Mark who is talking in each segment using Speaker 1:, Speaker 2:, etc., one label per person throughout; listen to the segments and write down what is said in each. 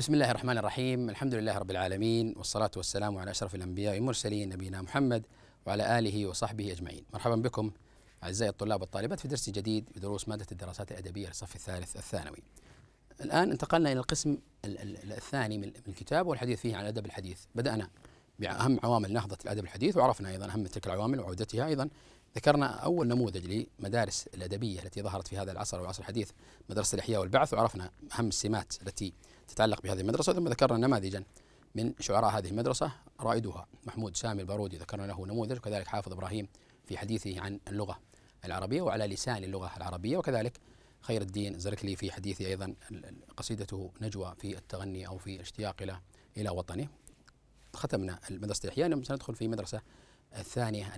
Speaker 1: بسم الله الرحمن الرحيم الحمد لله رب العالمين والصلاة والسلام على أشرف الأنبياء والمرسلين نبينا محمد وعلى آله وصحبه أجمعين مرحبا بكم أعزائي الطلاب والطالبات في درس جديد بدروس مادة الدراسات الأدبية للصف الثالث الثانوي الآن انتقلنا إلى القسم الثاني من الكتاب والحديث فيه عن الأدب الحديث بدأنا بأهم عوامل نهضة الأدب الحديث وعرفنا أيضا أهم تلك العوامل وعودتها أيضا ذكرنا أول نموذج لمدارس الأدبية التي ظهرت في هذا العصر والعصر الحديث مدرسة الإحياء والبعث وعرفنا أهم السمات التي تتعلق بهذه المدرسة ثم ذكرنا نماذجا من شعراء هذه المدرسة رائدها محمود سامي البارودي ذكرنا له نموذج وكذلك حافظ إبراهيم في حديثه عن اللغة العربية وعلى لسان اللغة العربية وكذلك خير الدين زركلي في حديثه أيضا قصيدته نجوى في التغني أو في الاشتياق إلى إلى وطنه ختمنا المدرسة الإحياء سندخل في مدرسة الثانية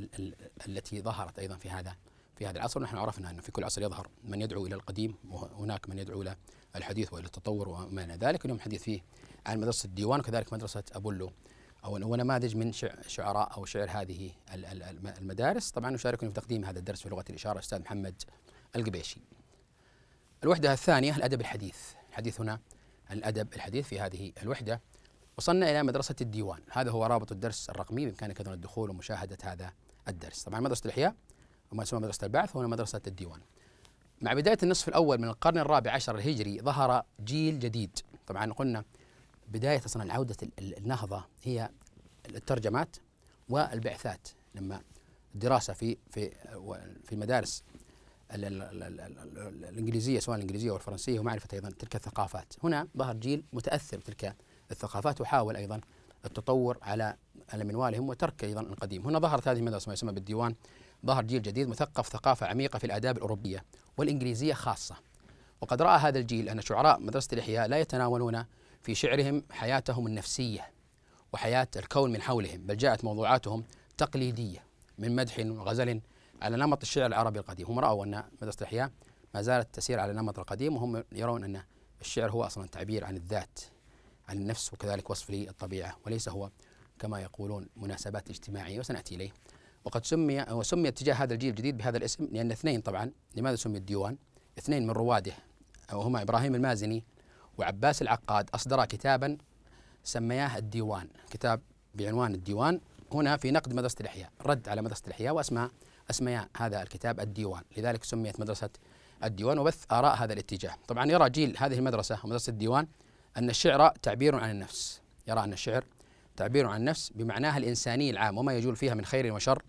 Speaker 1: التي ظهرت أيضا في هذا في هذا العصر نحن عرفنا أنه في كل عصر يظهر من يدعو إلى القديم وهناك من يدعو إلى الحديث وإلى التطور وما إلى ذلك اليوم الحديث فيه عن مدرسة الديوان وكذلك مدرسة أبولو أو هو نماذج من شعراء أو شعر هذه المدارس طبعا نشاركني في تقديم هذا الدرس في لغة الإشارة الأستاذ محمد القبيشي الوحدة الثانية الأدب الحديث الحديث هنا الأدب الحديث في هذه الوحدة وصلنا إلى مدرسة الديوان هذا هو رابط الدرس الرقمي بإمكانك أيضا الدخول ومشاهدة هذا الدرس طبعا مدرسة الإحياء وما يسمى مدرسة البعث هنا مدرسة الديوان مع بداية النصف الأول من القرن الرابع عشر الهجري ظهر جيل جديد طبعا قلنا بداية أصلا عودة النهضة هي الترجمات والبعثات لما الدراسة في في في المدارس الإنجليزية سواء الإنجليزية أو الفرنسية ومعرفة أيضا تلك الثقافات هنا ظهر جيل متأثر بتلك الثقافات وحاول أيضا التطور على على منوالهم وترك أيضا القديم هنا ظهرت هذه المدرسة ما يسمى بالديوان ظهر جيل جديد مثقف ثقافة عميقة في الآداب الأوروبية والإنجليزية خاصة وقد رأى هذا الجيل أن شعراء مدرسة الإحياء لا يتناولون في شعرهم حياتهم النفسية وحياة الكون من حولهم بل جاءت موضوعاتهم تقليدية من مدح وغزل على نمط الشعر العربي القديم هم رأوا أن مدرسة الإحياء ما زالت تسير على النمط القديم وهم يرون أن الشعر هو أصلا تعبير عن الذات عن النفس وكذلك وصف للطبيعة وليس هو كما يقولون مناسبات اجتماعية وسنأتي إليه وقد سمي وسمي اتجاه هذا الجيل الجديد بهذا الاسم لأن اثنين طبعا لماذا سمي الديوان اثنين من رواده وهما إبراهيم المازني وعباس العقاد أصدرا كتابا سمياه الديوان كتاب بعنوان الديوان هنا في نقد مدرسة الإحياء رد على مدرسة الإحياء واسماء اسميا هذا الكتاب الديوان لذلك سميت مدرسة الديوان وبث آراء هذا الاتجاه طبعا يرى جيل هذه المدرسة ومدرسة الديوان أن الشعر تعبير عن النفس يرى أن الشعر تعبير عن النفس بمعناها الإنساني العام وما يجول فيها من خير وشر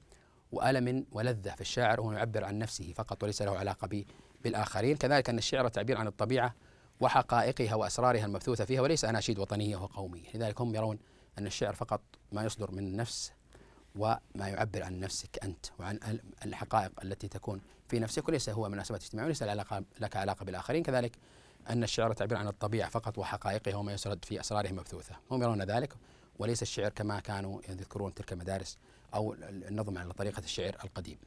Speaker 1: وألم ولذة في الشاعر هو يعبر عن نفسه فقط وليس له علاقة بالآخرين كذلك أن الشعر تعبير عن الطبيعة وحقائقها وأسرارها المبثوثة فيها وليس أناشيد وطنية وقومية لذلك هم يرون أن الشعر فقط ما يصدر من النفس وما يعبر عن نفسك أنت وعن الحقائق التي تكون في نفسك وليس هو مناسبات اجتماعية وليس لك علاقة بالآخرين كذلك أن الشعر تعبير عن الطبيعة فقط وحقائقها وما يسرد في أسراره مبثوثة هم يرون ذلك وليس الشعر كما كانوا يذكرون تلك المدارس أو النظم على طريقة الشعر القديم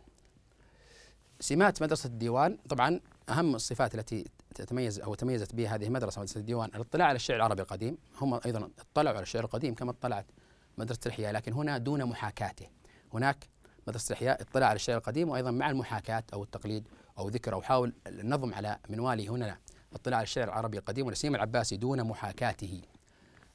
Speaker 1: سمات مدرسة الديوان طبعا أهم الصفات التي تتميز أو تميزت بها هذه المدرسة مدرسة الديوان الاطلاع على الشعر العربي القديم هم أيضا اطلعوا على الشعر القديم كما اطلعت مدرسة الإحياء لكن هنا دون محاكاته هناك مدرسة الإحياء اطلع على الشعر القديم وأيضا مع المحاكاة أو التقليد أو ذكر أو حاول النظم على منواله هنا لا اطلاع الشعر العربي القديم والسيما العباسي دون محاكاته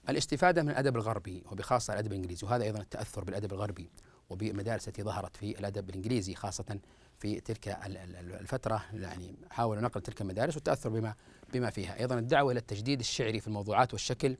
Speaker 1: الاستفادة من الأدب الغربي وبخاصة الأدب الإنجليزي وهذا أيضا التأثر بالأدب الغربي وبالمدارس التي ظهرت في الأدب الإنجليزي خاصة في تلك الفترة يعني حاولوا نقل تلك المدارس والتأثر بما بما فيها أيضا الدعوة إلى التجديد الشعري في الموضوعات والشكل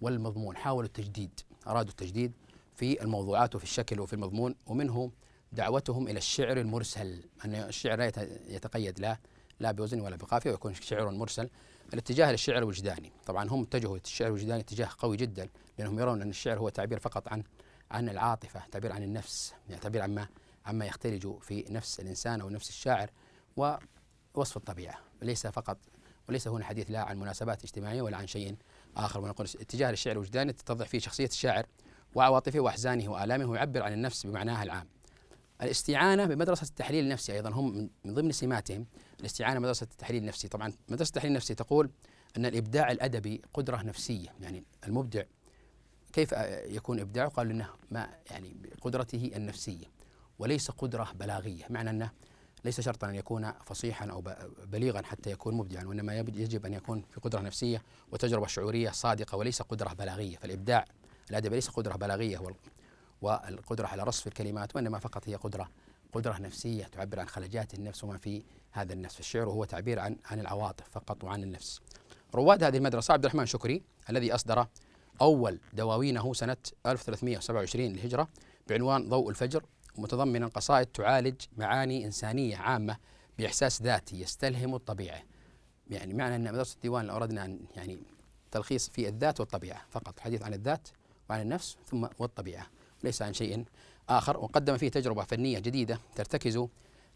Speaker 1: والمضمون حاولوا التجديد أرادوا التجديد في الموضوعات وفي الشكل وفي المضمون ومنه دعوتهم إلى الشعر المرسل أن الشعر لا يتقيد لا لا بوزن ولا بقافيه ويكون شعر مرسل الاتجاه للشعر الوجداني طبعا هم اتجهوا الشعر الوجداني اتجاه قوي جدا لانهم يرون ان الشعر هو تعبير فقط عن عن العاطفه تعبير عن النفس يعني تعبير عما عما يختلج في نفس الانسان او نفس الشاعر ووصف الطبيعه ليس فقط وليس هنا حديث لا عن مناسبات اجتماعيه ولا عن شيء اخر ونقول اتجاه للشعر الوجداني تتضح فيه شخصيه الشاعر وعواطفه واحزانه والامه ويعبر عن النفس بمعناها العام الاستعانة بمدرسة التحليل النفسي أيضا هم من ضمن سماتهم الاستعانة بمدرسة التحليل النفسي طبعا مدرسة التحليل النفسي تقول أن الإبداع الأدبي قدرة نفسية يعني المبدع كيف يكون إبداعه قال أنه ما يعني بقدرته النفسية وليس قدرة بلاغية معنى أنه ليس شرطا أن يكون فصيحا أو بليغا حتى يكون مبدعا وإنما يجب أن يكون في قدرة نفسية وتجربة شعورية صادقة وليس قدرة بلاغية فالإبداع الأدبي ليس قدرة بلاغية والقدرة على رصف الكلمات وإنما فقط هي قدرة قدرة نفسية تعبر عن خلجات النفس وما في هذا النفس الشعر هو تعبير عن عن العواطف فقط وعن النفس رواد هذه المدرسة عبد الرحمن شكري الذي أصدر أول دواوينه سنة 1327 للهجرة بعنوان ضوء الفجر متضمنا قصائد تعالج معاني إنسانية عامة بإحساس ذاتي يستلهم الطبيعة يعني معنى أن مدرسة الديوان لو أردنا أن يعني تلخيص في الذات والطبيعة فقط الحديث عن الذات وعن النفس ثم والطبيعة ليس عن شيء آخر وقدم فيه تجربة فنية جديدة ترتكز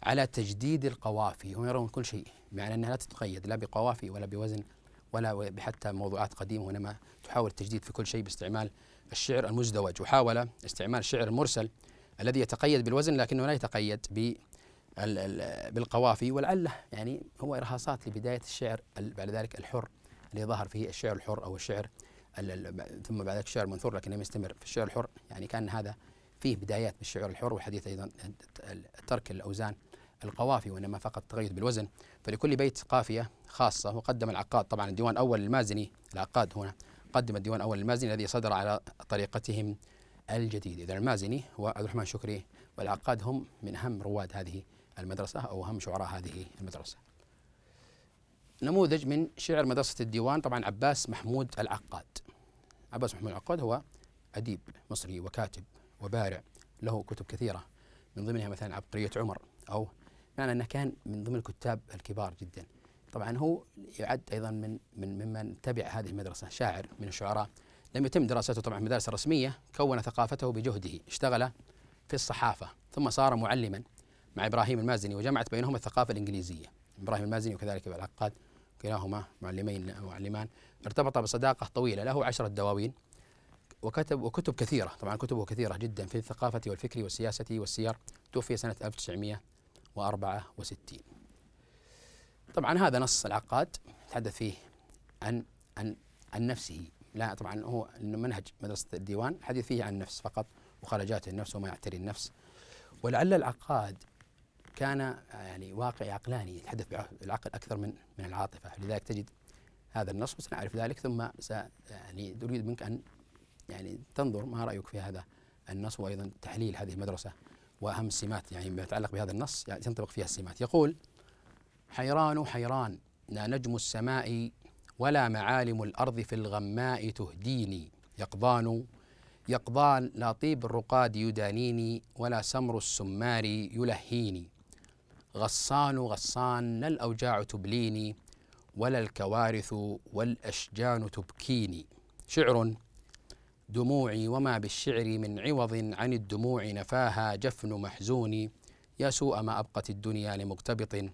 Speaker 1: على تجديد القوافي هم يرون كل شيء بمعنى أنها لا تتقيد لا بقوافي ولا بوزن ولا حتى موضوعات قديمة وإنما تحاول التجديد في كل شيء باستعمال الشعر المزدوج وحاول استعمال الشعر المرسل الذي يتقيد بالوزن لكنه لا يتقيد ب بالقوافي ولعله يعني هو إرهاصات لبداية الشعر بعد ذلك الحر اللي ظهر فيه الشعر الحر أو الشعر ثم بعد ذلك الشعر المنثور لكن لم يستمر في الشعر الحر يعني كان هذا فيه بدايات بالشعر الحر والحديث ايضا ترك الاوزان القوافي وانما فقط تغير بالوزن فلكل بيت قافيه خاصه وقدم العقاد طبعا الديوان الاول المازني العقاد هنا قدم الديوان الاول المازني الذي صدر على طريقتهم الجديده اذا المازني وعبد الرحمن شكري والعقاد هم من اهم رواد هذه المدرسه او اهم شعراء هذه المدرسه نموذج من شعر مدرسة الديوان طبعا عباس محمود العقاد عباس محمود العقاد هو أديب مصري وكاتب وبارع له كتب كثيرة من ضمنها مثلا عبقرية عمر أو معنى أنه كان من ضمن الكتاب الكبار جدا طبعا هو يعد أيضا من, من ممن تبع هذه المدرسة شاعر من الشعراء لم يتم دراسته طبعا في المدارس الرسمية كون ثقافته بجهده اشتغل في الصحافة ثم صار معلما مع إبراهيم المازني وجمعت بينهما الثقافة الإنجليزية إبراهيم المازني وكذلك العقاد كلاهما معلمين معلمان ارتبط بصداقة طويلة له عشرة دواوين وكتب وكتب كثيرة طبعا كتبه كثيرة جدا في الثقافة والفكر والسياسة والسير توفي سنة 1964 طبعا هذا نص العقاد تحدث فيه عن عن عن نفسه لا طبعا هو منهج مدرسة الديوان حديث فيه عن النفس فقط وخرجات النفس وما يعتري النفس ولعل العقاد كان آه، يعني واقع عقلاني يتحدث بالعقل اكثر من من العاطفه لذلك تجد هذا النص وسنعرف ذلك ثم س يعني اريد منك ان يعني تنظر ما رايك في هذا النص وايضا تحليل هذه المدرسه واهم السمات يعني ما يتعلق بهذا النص يعني تنطبق فيها السمات يقول حيران حيران لا نجم السماء ولا معالم الارض في الغماء تهديني يقضان يقضان لا طيب الرقاد يدانيني ولا سمر السمار يلهيني غصان غصان لا الأوجاع تبليني ولا الكوارث والأشجان تبكيني شعر دموعي وما بالشعر من عوض عن الدموع نفاها جفن محزوني يا سوء ما أبقت الدنيا لمغتبط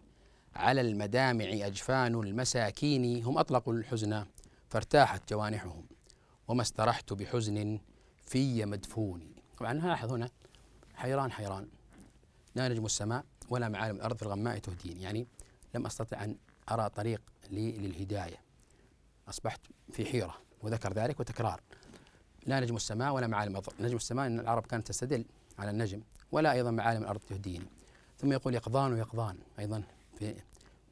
Speaker 1: على المدامع أجفان المساكين هم أطلقوا الحزن فارتاحت جوانحهم وما استرحت بحزن في مدفوني طبعا لاحظ هنا حيران حيران لا نجم السماء ولا معالم الأرض في الغماء تهديني يعني لم أستطع أن أرى طريق لي للهداية أصبحت في حيرة وذكر ذلك وتكرار لا نجم السماء ولا معالم الأرض نجم السماء أن العرب كانت تستدل على النجم ولا أيضا معالم الأرض تهديني ثم يقول يقظان ويقظان أيضا في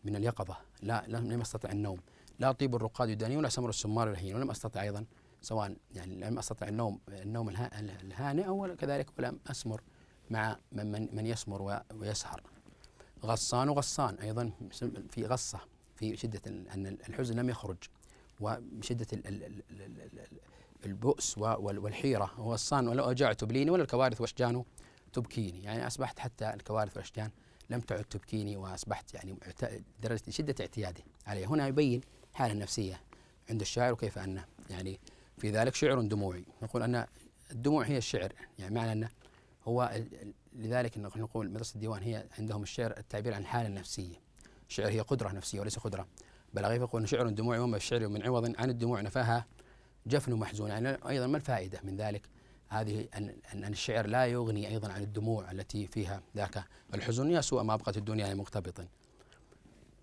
Speaker 1: من اليقظة لا لم أستطع النوم لا طيب الرقاد يداني ولا سمر السمار الهين ولم أستطع أيضا سواء يعني لم أستطع النوم النوم الهانئ أو كذلك ولم أسمر مع من, من, من يسمر ويسهر غصان وغصان أيضا في غصة في شدة أن الحزن لم يخرج وشدة البؤس والحيرة وغصان ولو أجعت بليني ولا الكوارث وأشجان تبكيني يعني أصبحت حتى الكوارث والأشجان لم تعد تبكيني وأصبحت يعني درجة شدة اعتيادي عليه هنا يبين حالة النفسيه عند الشاعر وكيف أنه يعني في ذلك شعر دموعي نقول أن الدموع هي الشعر يعني معنى أنه هو لذلك نقول مدرسة الديوان هي عندهم الشعر التعبير عن الحالة النفسية الشعر هي قدرة نفسية وليس قدرة بلاغيف يقول شعر الدموع وما الشعر من عوض عن الدموع نفاها جفن محزون يعني أيضا ما الفائدة من ذلك هذه أن, أن الشعر لا يغني أيضا عن الدموع التي فيها ذاك الحزن يا سوء ما أبقت الدنيا مغتبطا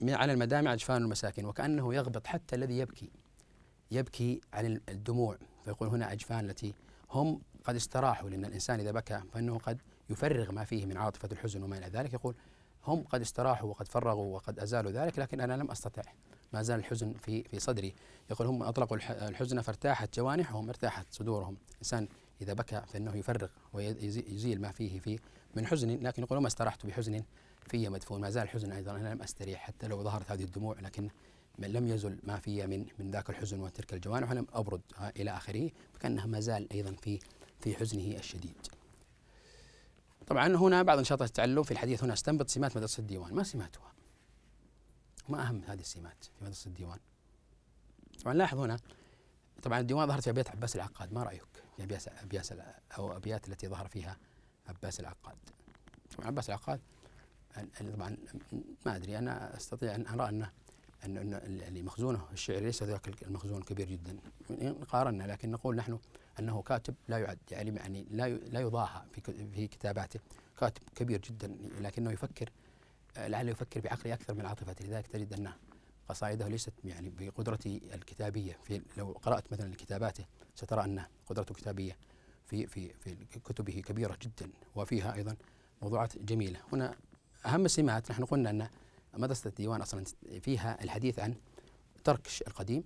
Speaker 1: من على المدامع أجفان المساكين وكأنه يغبط حتى الذي يبكي يبكي عن الدموع فيقول هنا أجفان التي هم قد استراحوا لأن الإنسان إذا بكى فإنه قد يفرغ ما فيه من عاطفة الحزن وما إلى ذلك يقول هم قد استراحوا وقد فرغوا وقد أزالوا ذلك لكن أنا لم أستطع ما زال الحزن في في صدري يقول هم أطلقوا الحزن فارتاحت جوانحهم ارتاحت صدورهم الإنسان إذا بكى فإنه يفرغ ويزيل ما فيه في من حزن لكن يقول ما استرحت بحزن في مدفون ما زال الحزن أيضا أنا لم أستريح حتى لو ظهرت هذه الدموع لكن من لم يزل ما في من من ذاك الحزن وتلك الجوانح ولم أبرد إلى آخره فكأنها ما زال أيضا في في حزنه الشديد طبعا هنا بعض نشاطات التعلم في الحديث هنا استنبط سمات مدرسة الديوان ما سماتها ما أهم هذه السمات في مدرسة الديوان طبعا لاحظ هنا طبعا الديوان ظهرت في أبيات عباس العقاد ما رأيك في أبيات أبيات أو أبيات التي ظهر فيها عباس العقاد طبعا عباس العقاد طبعا ما أدري أنا أستطيع أن أرى أنه أن اللي مخزونه الشعر ليس ذاك المخزون كبير جدا يعني قارنا لكن نقول نحن انه كاتب لا يعد يعني يعني لا لا يضاهى في في كتاباته كاتب كبير جدا لكنه يفكر لعله يفكر بعقله اكثر من عاطفته لذلك تجد ان قصائده ليست يعني بقدرته الكتابيه في لو قرات مثلا كتاباته سترى ان قدرته الكتابيه في في في كتبه كبيره جدا وفيها ايضا موضوعات جميله هنا اهم السمات نحن قلنا ان مدرسه الديوان اصلا فيها الحديث عن ترك القديم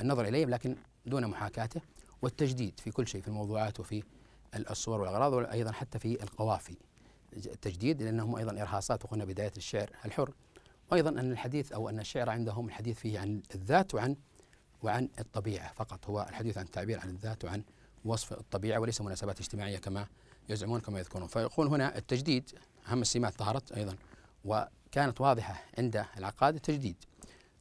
Speaker 1: النظر اليه لكن دون محاكاته والتجديد في كل شيء في الموضوعات وفي الصور والأغراض وأيضا حتى في القوافي التجديد لأنهم أيضا إرهاصات وقلنا بداية الشعر الحر وأيضا أن الحديث أو أن الشعر عندهم الحديث فيه عن الذات وعن وعن الطبيعة فقط هو الحديث عن التعبير عن الذات وعن وصف الطبيعة وليس مناسبات اجتماعية كما يزعمون كما يذكرون فيقول هنا التجديد أهم السمات ظهرت أيضا وكانت واضحة عند العقاد التجديد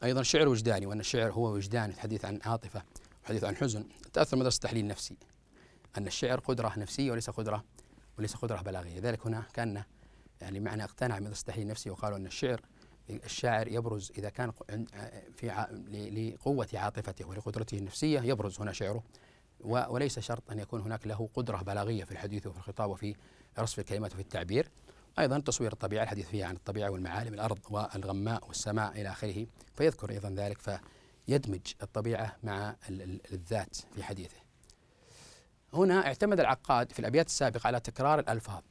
Speaker 1: أيضا شعر وجداني وأن الشعر هو وجدان الحديث عن عاطفة حديث عن حزن تأثر مدرسة التحليل النفسي أن الشعر قدرة نفسية وليس قدرة وليس قدرة بلاغية ذلك هنا كان يعني معنى اقتنع مدرسة التحليل النفسي وقالوا أن الشعر الشاعر يبرز إذا كان في لقوة عاطفته ولقدرته النفسية يبرز هنا شعره وليس شرط أن يكون هناك له قدرة بلاغية في الحديث وفي الخطاب وفي رصف الكلمات وفي التعبير أيضا تصوير الطبيعة الحديث فيها عن الطبيعة والمعالم الأرض والغماء والسماء إلى آخره فيذكر أيضا ذلك ف يدمج الطبيعة مع الذات في حديثه هنا اعتمد العقاد في الأبيات السابقة على تكرار الألفاظ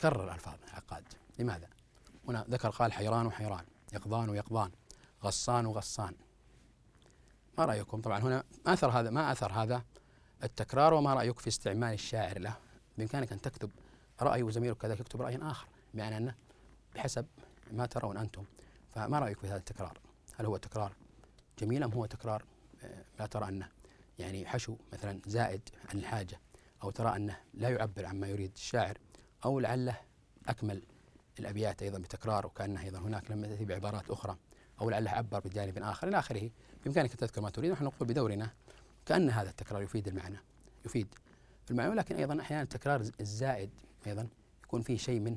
Speaker 1: كرر الألفاظ العقاد لماذا؟ هنا ذكر قال حيران وحيران يقظان ويقضان غصان وغصان ما رأيكم؟ طبعا هنا ما أثر هذا ما أثر هذا التكرار وما رأيك في استعمال الشاعر له؟ بإمكانك أن تكتب رأي وزميلك كذلك يكتب رأي آخر بمعنى أنه بحسب ما ترون أنتم فما رأيك في هذا التكرار؟ هل هو تكرار جميل أم هو تكرار آه، لا ترى أنه يعني حشو مثلا زائد عن الحاجة أو ترى أنه لا يعبر عما يريد الشاعر أو لعله أكمل الأبيات أيضا بتكرار وكأنه أيضا هناك لما تأتي بعبارات أخرى أو لعله عبر بجانب آخر إلى آخره بإمكانك أن تذكر ما تريد ونحن نقول بدورنا كأن هذا التكرار يفيد المعنى يفيد المعنى ولكن أيضا أحيانا التكرار الزائد أيضا يكون فيه شيء من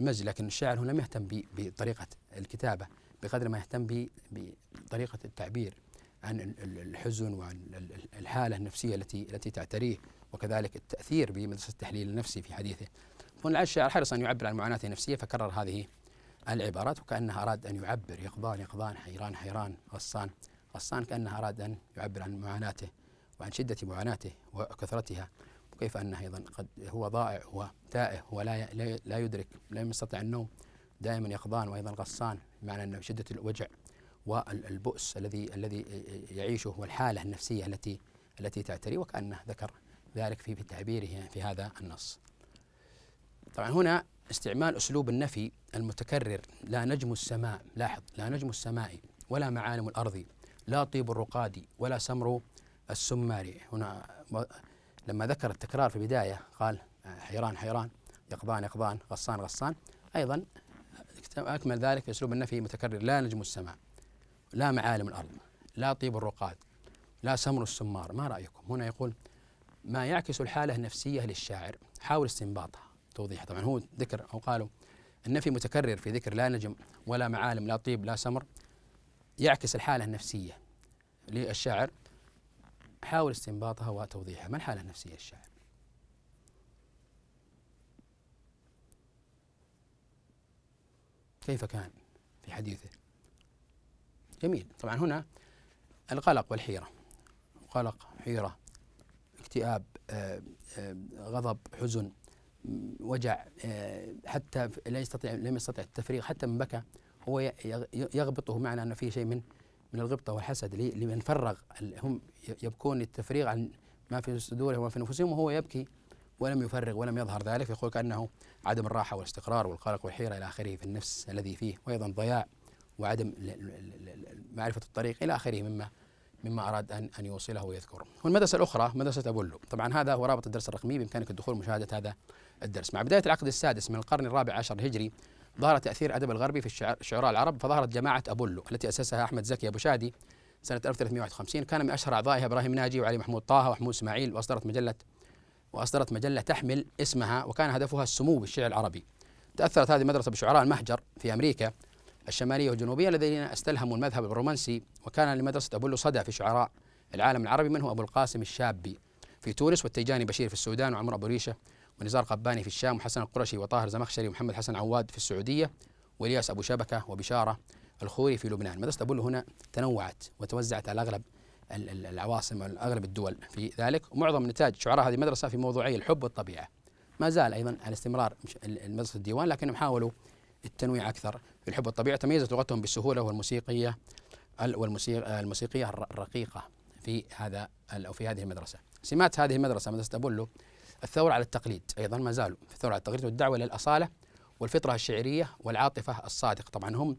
Speaker 1: المزج لكن الشاعر هنا لم يهتم بطريقة الكتابة بقدر ما يهتم بطريقة التعبير عن الحزن وعن الحالة النفسية التي التي تعتريه وكذلك التأثير بمدرسة التحليل النفسي في حديثه فهنا الشاعر حرص أن يعبر عن معاناته النفسية فكرر هذه العبارات وكأنها أراد أن يعبر يقظان يقظان حيران حيران غصان غصان كأنها أراد أن يعبر عن معاناته وعن شدة معاناته وكثرتها وكيف أنه أيضا قد هو ضائع هو تائه هو لا يدرك لا يستطيع النوم دائما يقظان وايضا غصان بمعنى انه شده الوجع والبؤس الذي الذي يعيشه والحاله النفسيه التي التي تعتري وكانه ذكر ذلك في تعبيره في هذا النص. طبعا هنا استعمال اسلوب النفي المتكرر لا نجم السماء لاحظ لا نجم السماء ولا معالم الارض لا طيب الرقاد ولا سمر السماري هنا لما ذكر التكرار في البدايه قال آه، حيران حيران يقظان يقظان غصان غصان ايضا أكمل ذلك بأسلوب النفي متكرر لا نجم السماء لا معالم الأرض لا طيب الرقاد لا سمر السمار ما رأيكم هنا يقول ما يعكس الحالة النفسية للشاعر حاول استنباطها توضيحها طبعا هو ذكر أو قالوا النفي متكرر في ذكر لا نجم ولا معالم لا طيب لا سمر يعكس الحالة النفسية للشاعر حاول استنباطها وتوضيحها ما الحالة النفسية للشاعر كيف كان في حديثه جميل طبعا هنا القلق والحيرة قلق حيرة اكتئاب آه، آه، غضب حزن وجع آه، حتى لا يستطيع لم يستطع التفريغ حتى من بكى هو يغبطه معنى أن فيه شيء من من الغبطة والحسد لمن فرغ هم يبكون للتفريغ عن ما في صدورهم وفي نفوسهم وهو يبكي ولم يفرغ ولم يظهر ذلك يقول كأنه عدم الراحة والاستقرار والقلق والحيرة إلى آخره في النفس الذي فيه وأيضا ضياع وعدم معرفة الطريق إلى آخره مما مما أراد أن أن يوصله ويذكره. والمدرسة الأخرى مدرسة أبولو، طبعا هذا هو رابط الدرس الرقمي بإمكانك الدخول مشاهدة هذا الدرس. مع بداية العقد السادس من القرن الرابع عشر الهجري ظهر تأثير الأدب الغربي في الشعراء العرب فظهرت جماعة أبولو التي أسسها أحمد زكي أبو شادي سنة 1351 كان من أشهر أعضائها إبراهيم ناجي وعلي محمود طه وحمود إسماعيل وأصدرت مجلة وأصدرت مجلة تحمل اسمها وكان هدفها السمو بالشعر العربي تأثرت هذه المدرسة بشعراء المهجر في أمريكا الشمالية والجنوبية الذين استلهموا المذهب الرومانسي وكان لمدرسة له صدى في شعراء العالم العربي منه أبو القاسم الشابي في تونس والتيجاني بشير في السودان وعمر أبو ريشة ونزار قباني في الشام وحسن القرشي وطاهر زمخشري ومحمد حسن عواد في السعودية والياس أبو شبكة وبشارة الخوري في لبنان مدرسة له هنا تنوعت وتوزعت على أغلب العواصم اغلب الدول في ذلك ومعظم نتاج شعراء هذه المدرسه في موضوعي الحب والطبيعه ما زال ايضا على استمرار مدرسه الديوان لكنهم حاولوا التنويع اكثر في الحب والطبيعه تميزت لغتهم بالسهوله والموسيقيه الموسيقيه الرقيقه في هذا او في هذه المدرسه سمات هذه المدرسه مدرسه ابولو الثوره على التقليد ايضا ما زالوا في الثوره على التقليد والدعوه للاصاله والفطره الشعريه والعاطفه الصادقه طبعا هم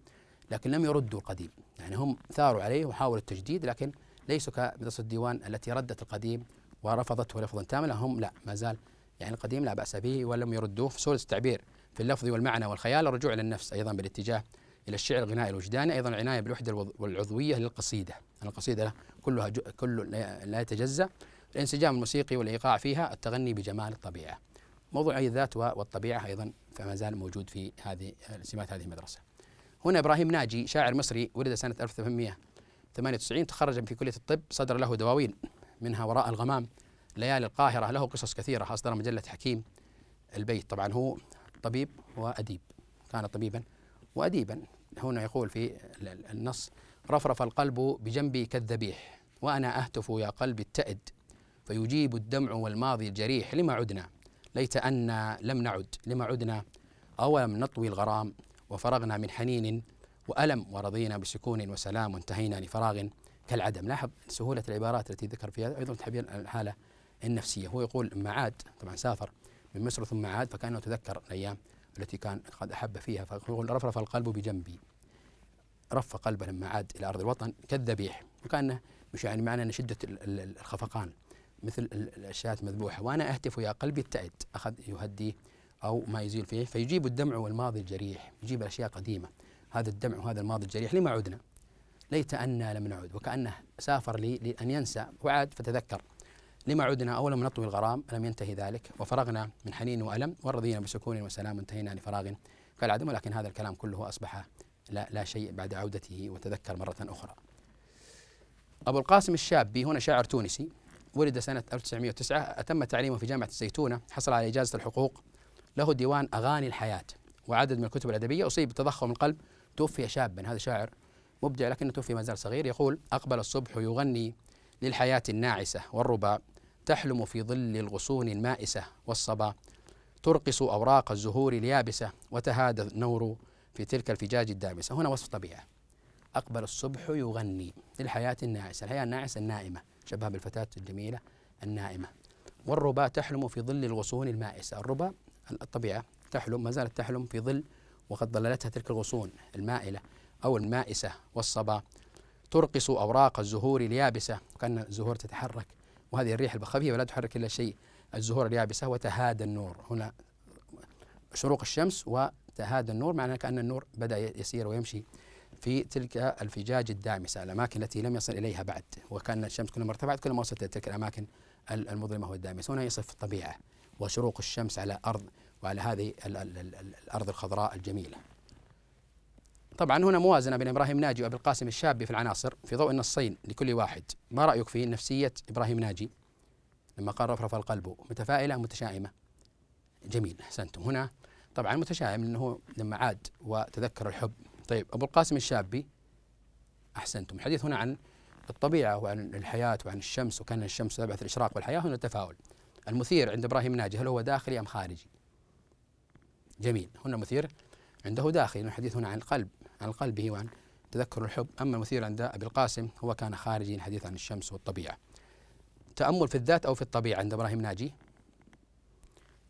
Speaker 1: لكن لم يردوا القديم يعني هم ثاروا عليه وحاولوا التجديد لكن ليسوا كمدرسة الديوان التي ردت القديم ورفضته رفضا تاما هم لا ما زال يعني القديم لا بأس به ولم يردوه في سورة التعبير في اللفظ والمعنى والخيال الرجوع إلى النفس أيضا بالاتجاه إلى الشعر الغنائي الوجداني أيضا العناية بالوحدة والعضوية للقصيدة القصيدة كلها كل لا يتجزأ الانسجام الموسيقي والإيقاع فيها التغني بجمال الطبيعة موضوع الذات والطبيعة أيضا فما زال موجود في هذه سمات هذه المدرسة هنا إبراهيم ناجي شاعر مصري ولد سنة 1800 98 تخرج في كلية الطب صدر له دواوين منها وراء الغمام ليالي القاهرة له قصص كثيرة أصدر مجلة حكيم البيت طبعا هو طبيب وأديب كان طبيبا وأديبا هنا يقول في النص رفرف القلب بجنبي كالذبيح وأنا أهتف يا قلبي التأد فيجيب الدمع والماضي الجريح لما عدنا ليت أنا لم نعد لما عدنا أولم نطوي الغرام وفرغنا من حنين وألم ورضينا بسكون وسلام وانتهينا لفراغ كالعدم لاحظ سهولة العبارات التي ذكر فيها أيضا تعبير الحالة النفسية هو يقول لما عاد طبعا سافر من مصر ثم عاد فكأنه تذكر الأيام التي كان قد أحب فيها فيقول رفرف القلب بجنبي رف قلبه لما عاد إلى أرض الوطن كالذبيح وكأنه مش يعني معنى شدة الخفقان مثل الأشياء المذبوحة وأنا أهتف يا قلبي اتعد أخذ يهديه أو ما يزيل فيه فيجيب الدمع والماضي الجريح يجيب الأشياء قديمة هذا الدمع وهذا الماضي الجريح لما عدنا ليت أنا لم نعد وكأنه سافر لي لأن ينسى وعاد فتذكر لما عدنا من نطوي الغرام لم ينتهي ذلك وفرغنا من حنين وألم ورضينا بسكون وسلام انتهينا لفراغ كالعدم ولكن هذا الكلام كله أصبح لا, لا شيء بعد عودته وتذكر مرة أخرى أبو القاسم الشابي هنا شاعر تونسي ولد سنة 1909 أتم تعليمه في جامعة الزيتونة حصل على إجازة الحقوق له ديوان أغاني الحياة وعدد من الكتب الأدبية أصيب بتضخم القلب توفي شابا هذا شاعر مبدع لكنه توفي ما زال صغير يقول أقبل الصبح يغني للحياة الناعسة والربا تحلم في ظل الغصون المائسة والصبا ترقص أوراق الزهور اليابسة وتهادى النور في تلك الفجاج الدامسة هنا وصف طبيعة أقبل الصبح يغني للحياة الناعسة الحياة الناعسة النائمة شبه بالفتاة الجميلة النائمة والربا تحلم في ظل الغصون المائسة الربا الطبيعة تحلم ما زالت تحلم في ظل وقد ضللتها تلك الغصون المائلة أو المائسة والصبا ترقص أوراق الزهور اليابسة وكأن الزهور تتحرك وهذه الريح الخفيفة لا تحرك إلا شيء الزهور اليابسة وتهادى النور هنا شروق الشمس وتهادى النور معناه كأن النور بدأ يسير ويمشي في تلك الفجاج الدامسة الأماكن التي لم يصل إليها بعد وكأن الشمس كلما ارتفعت كلما وصلت إلى تلك الأماكن المظلمة والدامسة هنا يصف الطبيعة وشروق الشمس على أرض وعلى هذه الأرض الخضراء الجميلة طبعا هنا موازنة بين إبراهيم ناجي وأبي القاسم الشابي في العناصر في ضوء النصين لكل واحد ما رأيك في نفسية إبراهيم ناجي لما قال رفرف القلب متفائلة متشائمة جميل أحسنتم هنا طبعا متشائم لأنه لما عاد وتذكر الحب طيب أبو القاسم الشابي أحسنتم الحديث هنا عن الطبيعة وعن الحياة وعن الشمس وكان الشمس تبعث الإشراق والحياة هنا التفاؤل المثير عند إبراهيم ناجي هل هو داخلي أم خارجي جميل هنا مثير عنده داخل الحديث هنا عن القلب عن قلبه وعن تذكر الحب أما المثير عند أبي القاسم هو كان خارجي الحديث عن الشمس والطبيعة تأمل في الذات أو في الطبيعة عند إبراهيم ناجي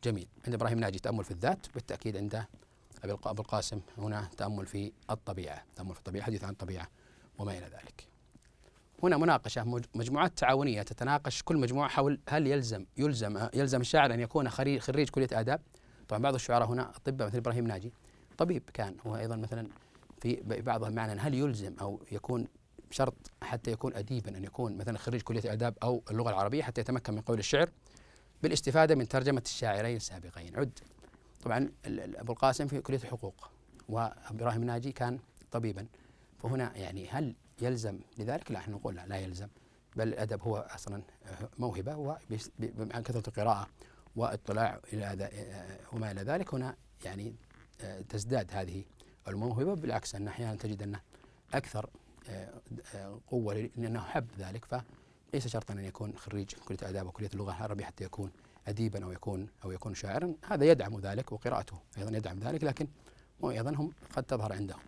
Speaker 1: جميل عند إبراهيم ناجي تأمل في الذات بالتأكيد عند أبي القاسم هنا تأمل في الطبيعة تأمل في الطبيعة حديث عن الطبيعة وما إلى ذلك هنا مناقشة مجموعات تعاونية تتناقش كل مجموعة حول هل يلزم يلزم يلزم الشاعر أن يكون خريج كلية آداب طبعا بعض الشعراء هنا اطباء مثل ابراهيم ناجي طبيب كان هو ايضا مثلا في بعضها معنى هل يلزم او يكون شرط حتى يكون اديبا ان يكون مثلا خريج كليه الاداب او اللغه العربيه حتى يتمكن من قول الشعر بالاستفاده من ترجمه الشاعرين السابقين عد طبعا ابو القاسم في كليه الحقوق وابراهيم ناجي كان طبيبا فهنا يعني هل يلزم لذلك؟ لا احنا نقول لا, لا يلزم بل الادب هو اصلا موهبه ومع كثره القراءه واطلاع الى وما الى ذلك هنا يعني آه، تزداد هذه الموهبه بالعكس ان احيانا تجد انه اكثر آه، آه، قوه لانه حب ذلك فليس شرطا ان يكون خريج كليه الاداب وكليه اللغه العربيه حتى يكون اديبا او يكون او يكون شاعرا هذا يدعم ذلك وقراءته ايضا يدعم ذلك لكن ايضا هم قد تظهر عندهم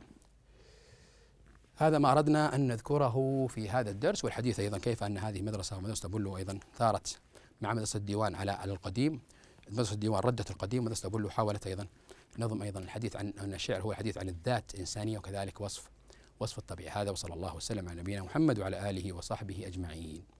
Speaker 1: هذا ما أردنا أن نذكره في هذا الدرس والحديث أيضا كيف أن هذه مدرسة ومدرسة بلو أيضا ثارت مع مدرسه الديوان على على القديم مدرسه الديوان ردت القديم مدرسه ابو حاولت ايضا نظم ايضا الحديث عن ان الشعر هو الحديث عن الذات الانسانيه وكذلك وصف وصف الطبيعه هذا وصلى الله وسلم على نبينا محمد وعلى اله وصحبه اجمعين